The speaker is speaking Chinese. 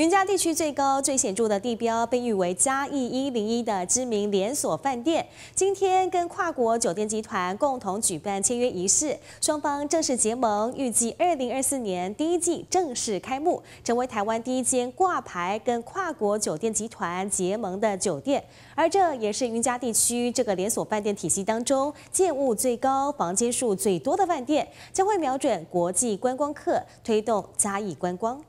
云嘉地区最高、最显著的地标，被誉为“嘉义一零一”的知名连锁饭店，今天跟跨国酒店集团共同举办签约仪式，双方正式结盟，预计二零二四年第一季正式开幕，成为台湾第一间挂牌跟跨国酒店集团结盟的酒店。而这也是云嘉地区这个连锁饭店体系当中建物最高、房间数最多的饭店，将会瞄准国际观光客，推动嘉义观光。